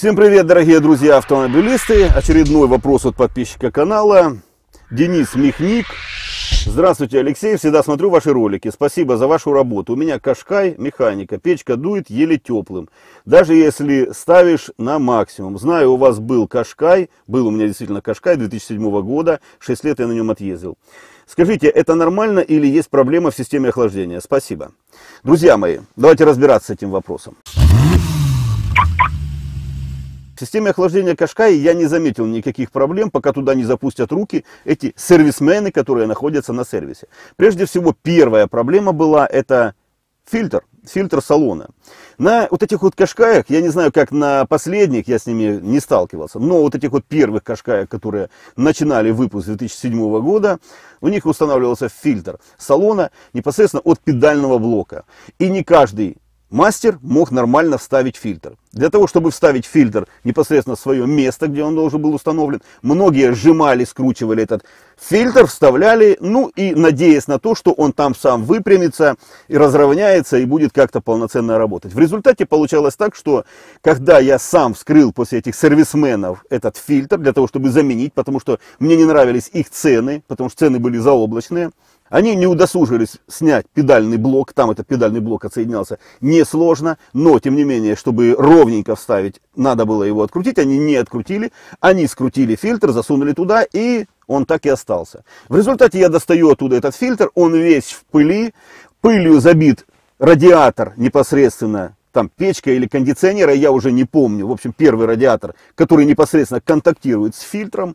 Всем привет, дорогие друзья автомобилисты! Очередной вопрос от подписчика канала. Денис Михник. Здравствуйте, Алексей. Всегда смотрю ваши ролики. Спасибо за вашу работу. У меня Кашкай, механика. Печка дует еле теплым. Даже если ставишь на максимум. Знаю, у вас был Кашкай. Был у меня действительно Кашкай 2007 года. 6 лет я на нем отъездил. Скажите, это нормально или есть проблема в системе охлаждения? Спасибо. Друзья мои, давайте разбираться с этим вопросом. В системе охлаждения Кашкаи я не заметил никаких проблем, пока туда не запустят руки эти сервисмены, которые находятся на сервисе. Прежде всего, первая проблема была это фильтр, фильтр салона. На вот этих вот кашкаях, я не знаю, как на последних, я с ними не сталкивался, но вот этих вот первых кашкаях, которые начинали выпуск 2007 года, у них устанавливался фильтр салона непосредственно от педального блока. И не каждый мастер мог нормально вставить фильтр. Для того, чтобы вставить фильтр непосредственно в свое место, где он должен был установлен, многие сжимали, скручивали этот фильтр, вставляли, ну и надеясь на то, что он там сам выпрямится и разровняется и будет как-то полноценно работать. В результате получалось так, что когда я сам вскрыл после этих сервисменов этот фильтр для того, чтобы заменить, потому что мне не нравились их цены, потому что цены были заоблачные, они не удосужились снять педальный блок, там этот педальный блок отсоединялся несложно, но тем не менее, чтобы ровненько вставить, надо было его открутить, они не открутили, они скрутили фильтр, засунули туда и он так и остался. В результате я достаю оттуда этот фильтр, он весь в пыли, пылью забит радиатор непосредственно там печка или кондиционера, я уже не помню. В общем, первый радиатор, который непосредственно контактирует с фильтром,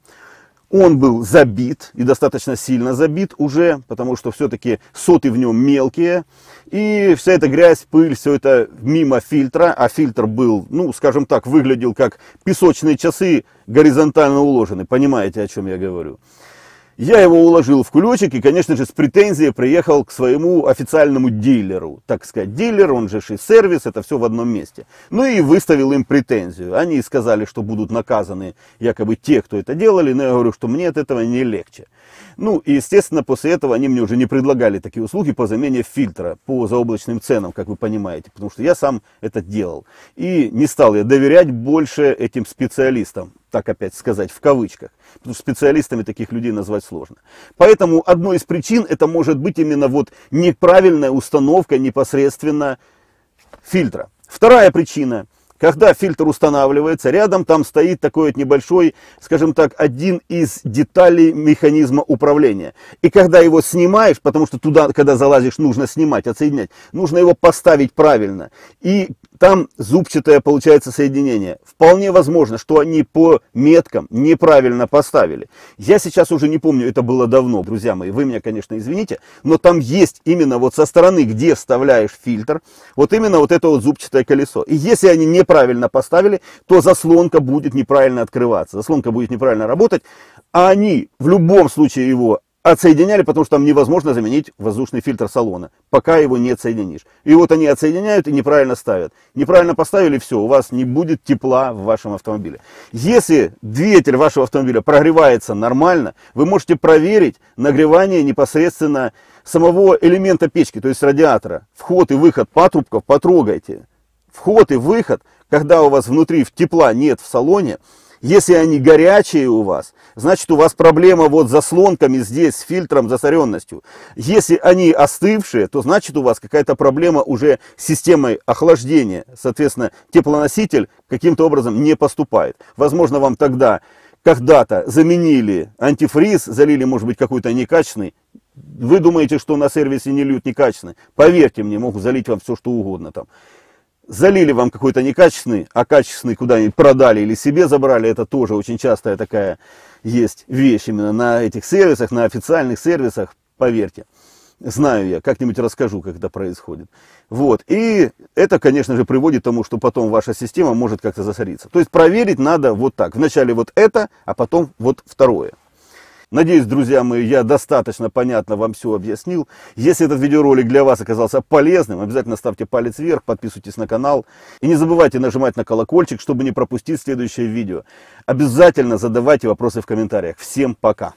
он был забит и достаточно сильно забит уже, потому что все-таки соты в нем мелкие. И вся эта грязь, пыль, все это мимо фильтра. А фильтр был, ну, скажем так, выглядел как песочные часы горизонтально уложены. Понимаете, о чем я говорю? Я его уложил в ключик и, конечно же, с претензией приехал к своему официальному дилеру. Так сказать, дилер, он же и сервис, это все в одном месте. Ну и выставил им претензию. Они сказали, что будут наказаны якобы те, кто это делали, но я говорю, что мне от этого не легче. Ну и, естественно, после этого они мне уже не предлагали такие услуги по замене фильтра по заоблачным ценам, как вы понимаете, потому что я сам это делал. И не стал я доверять больше этим специалистам, так опять сказать, в кавычках. Потому что специалистами таких людей назвать сложно. Поэтому одной из причин это может быть именно вот неправильная установка непосредственно фильтра. Вторая причина – когда фильтр устанавливается, рядом там стоит такой вот небольшой, скажем так, один из деталей механизма управления. И когда его снимаешь, потому что туда, когда залазишь, нужно снимать, отсоединять, нужно его поставить правильно. И там зубчатое получается соединение. Вполне возможно, что они по меткам неправильно поставили. Я сейчас уже не помню, это было давно, друзья мои, вы меня, конечно, извините, но там есть именно вот со стороны, где вставляешь фильтр, вот именно вот это вот зубчатое колесо. И если они неправильно поставили, то заслонка будет неправильно открываться, заслонка будет неправильно работать, а они в любом случае его отсоединяли, потому что там невозможно заменить воздушный фильтр салона, пока его не отсоединишь. И вот они отсоединяют и неправильно ставят. Неправильно поставили, все, у вас не будет тепла в вашем автомобиле. Если двигатель вашего автомобиля прогревается нормально, вы можете проверить нагревание непосредственно самого элемента печки, то есть радиатора. Вход и выход патрубков потрогайте. Вход и выход, когда у вас внутри тепла нет в салоне, если они горячие у вас, значит у вас проблема вот с заслонками здесь, с фильтром, засоренностью. Если они остывшие, то значит у вас какая-то проблема уже с системой охлаждения. Соответственно, теплоноситель каким-то образом не поступает. Возможно, вам тогда когда-то заменили антифриз, залили, может быть, какой-то некачественный, вы думаете, что на сервисе не льют некачественно? Поверьте мне, могут залить вам все, что угодно там залили вам какой-то некачественный, а качественный куда-нибудь продали или себе забрали, это тоже очень частая такая есть вещь именно на этих сервисах, на официальных сервисах, поверьте. Знаю я, как-нибудь расскажу, как это происходит. Вот, и это, конечно же, приводит к тому, что потом ваша система может как-то засориться. То есть проверить надо вот так. Вначале вот это, а потом вот второе. Надеюсь, друзья мои, я достаточно понятно вам все объяснил. Если этот видеоролик для вас оказался полезным, обязательно ставьте палец вверх, подписывайтесь на канал. И не забывайте нажимать на колокольчик, чтобы не пропустить следующее видео. Обязательно задавайте вопросы в комментариях. Всем пока!